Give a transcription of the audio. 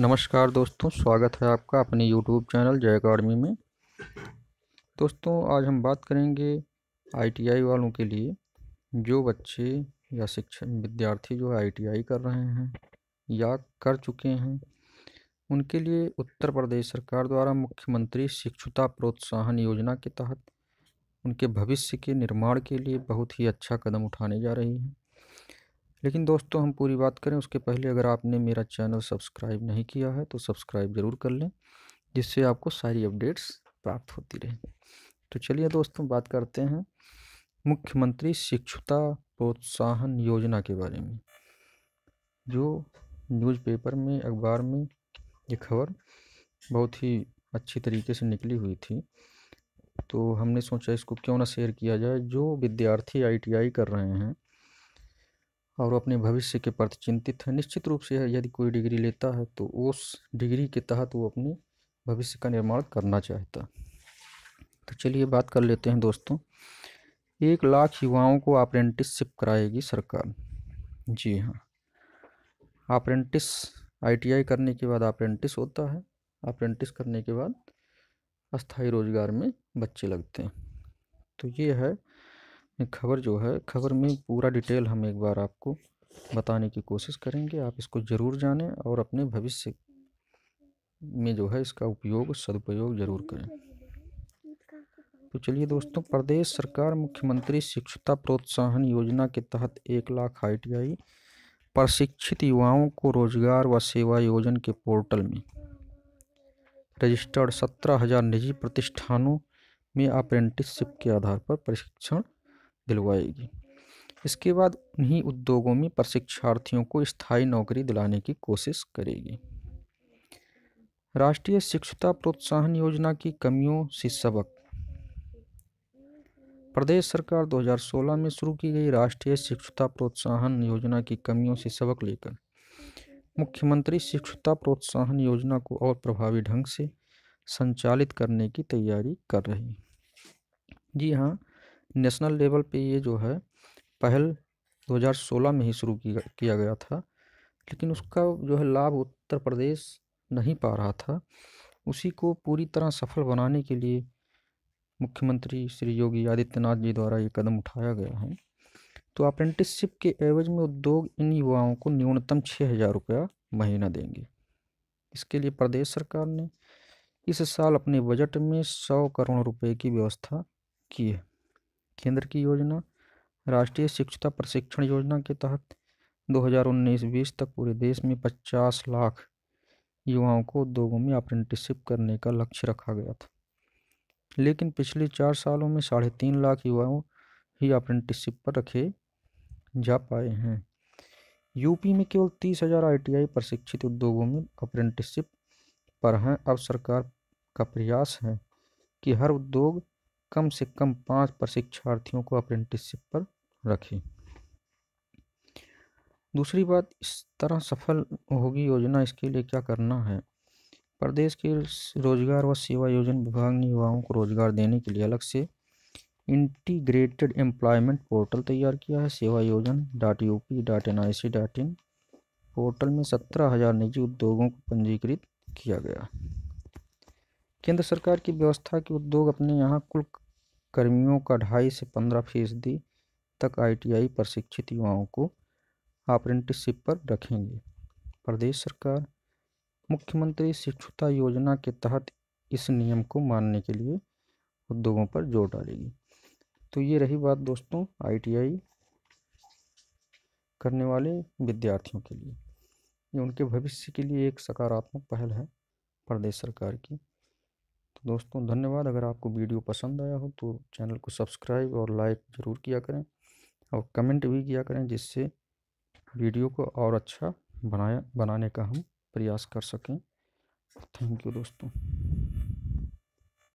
नमस्कार दोस्तों स्वागत है आपका अपने यूट्यूब चैनल जय अकाडमी में दोस्तों आज हम बात करेंगे आईटीआई वालों के लिए जो बच्चे या शिक्षक विद्यार्थी जो है आईटीआई कर रहे हैं या कर चुके हैं उनके लिए उत्तर प्रदेश सरकार द्वारा मुख्यमंत्री शिक्षुता प्रोत्साहन योजना के तहत उनके भविष्य के निर्माण के लिए बहुत ही अच्छा कदम उठाने जा रही है लेकिन दोस्तों हम पूरी बात करें उसके पहले अगर आपने मेरा चैनल सब्सक्राइब नहीं किया है तो सब्सक्राइब ज़रूर कर लें जिससे आपको सारी अपडेट्स प्राप्त होती रहे तो चलिए दोस्तों बात करते हैं मुख्यमंत्री शिक्षुता प्रोत्साहन योजना के बारे में जो न्यूज़पेपर में अखबार में ये खबर बहुत ही अच्छी तरीके से निकली हुई थी तो हमने सोचा इसको क्यों ना शेयर किया जाए जो विद्यार्थी आईटीआई कर रहे हैं और अपने भविष्य के प्रति चिंतित है निश्चित रूप से यदि कोई डिग्री लेता है तो उस डिग्री के तहत वो अपने भविष्य का निर्माण करना चाहता तो चलिए बात कर लेते हैं दोस्तों एक लाख युवाओं को अप्रेंटिसशिप कराएगी सरकार जी हाँ अप्रेंटिस आईटीआई करने के बाद अप्रेंटिस होता है अप्रेंटिस करने के बाद अस्थाई रोजगार में बच्चे लगते हैं तो ये है खबर जो है खबर में पूरा डिटेल हम एक बार आपको बताने की कोशिश करेंगे आप इसको ज़रूर जानें और अपने भविष्य में जो है इसका उपयोग सदुपयोग ज़रूर करें तो चलिए दोस्तों प्रदेश सरकार मुख्यमंत्री शिक्षता प्रोत्साहन योजना के तहत एक लाख आई प्रशिक्षित युवाओं को रोजगार व सेवा योजन के पोर्टल में रजिस्टर्ड सत्रह हजार निजी प्रतिष्ठानों में अप्रेंटिसशिप के आधार पर प्रशिक्षण दिलवाएगी इसके बाद उन्हीं उद्योगों में प्रशिक्षार्थियों को स्थायी नौकरी दिलाने की कोशिश करेगी राष्ट्रीय शिक्षुता प्रोत्साहन योजना की कमियों से सबक प्रदेश सरकार 2016 में शुरू की गई राष्ट्रीय शिक्षुता प्रोत्साहन योजना की कमियों से सबक लेकर मुख्यमंत्री शिक्षुता प्रोत्साहन योजना को और प्रभावी ढंग से संचालित करने की तैयारी कर रही जी हाँ नेशनल लेवल पे ये जो है पहल 2016 में ही शुरू किया गया था लेकिन उसका जो है लाभ उत्तर प्रदेश नहीं पा रहा था उसी को पूरी तरह सफल बनाने के लिए मुख्यमंत्री श्री योगी आदित्यनाथ जी द्वारा ये कदम उठाया गया है तो अप्रेंटिसशिप के एवज में उद्योग इन युवाओं को न्यूनतम छः हज़ार रुपया महीना देंगे इसके लिए प्रदेश सरकार ने इस साल अपने बजट में सौ करोड़ रुपए की व्यवस्था की है केंद्र की योजना राष्ट्रीय शिक्षता प्रशिक्षण योजना के तहत 2019-20 तक पूरे देश में 50 लाख युवाओं को उद्योगों में अप्रेंटिसशिप करने का लक्ष्य रखा गया था लेकिन पिछले चार सालों में साढ़े तीन लाख युवाओं ही अप्रेंटिसशिप पर रखे जा पाए हैं यूपी में केवल तीस हजार आई प्रशिक्षित उद्योगों में अप्रेंटिसशिप पर हैं अब सरकार का प्रयास है कि हर उद्योग कम से कम पाँच प्रशिक्षार्थियों को अप्रेंटिसशिप पर रखें दूसरी बात इस तरह सफल होगी योजना इसके लिए क्या करना है प्रदेश के रोजगार व सेवा योजन विभाग ने युवाओं को रोजगार देने के लिए अलग से इंटीग्रेटेड एम्प्लॉयमेंट पोर्टल तैयार किया है Seva Yojan dot U P dot N I C dot in portal में सत्रह हज़ार निजी उद्योगों को पंजीकृत किया गया केंद्र सरकार की व्यवस्था के उद्योग अपने यहाँ कुल कर्मियों का ढाई से पंद्रह फीसदी तक आईटीआई प्रशिक्षित युवाओं को अप्रेंटिसशिप पर रखेंगे प्रदेश सरकार मुख्यमंत्री शिक्षुता योजना के तहत इस नियम को मानने के लिए उद्योगों पर जोर डालेगी तो ये रही बात दोस्तों आईटीआई करने वाले विद्यार्थियों के लिए ये उनके भविष्य के लिए एक सकारात्मक पहल है प्रदेश सरकार की दोस्तों धन्यवाद अगर आपको वीडियो पसंद आया हो तो चैनल को सब्सक्राइब और लाइक ज़रूर किया करें और कमेंट भी किया करें जिससे वीडियो को और अच्छा बनाया बनाने का हम प्रयास कर सकें थैंक यू दोस्तों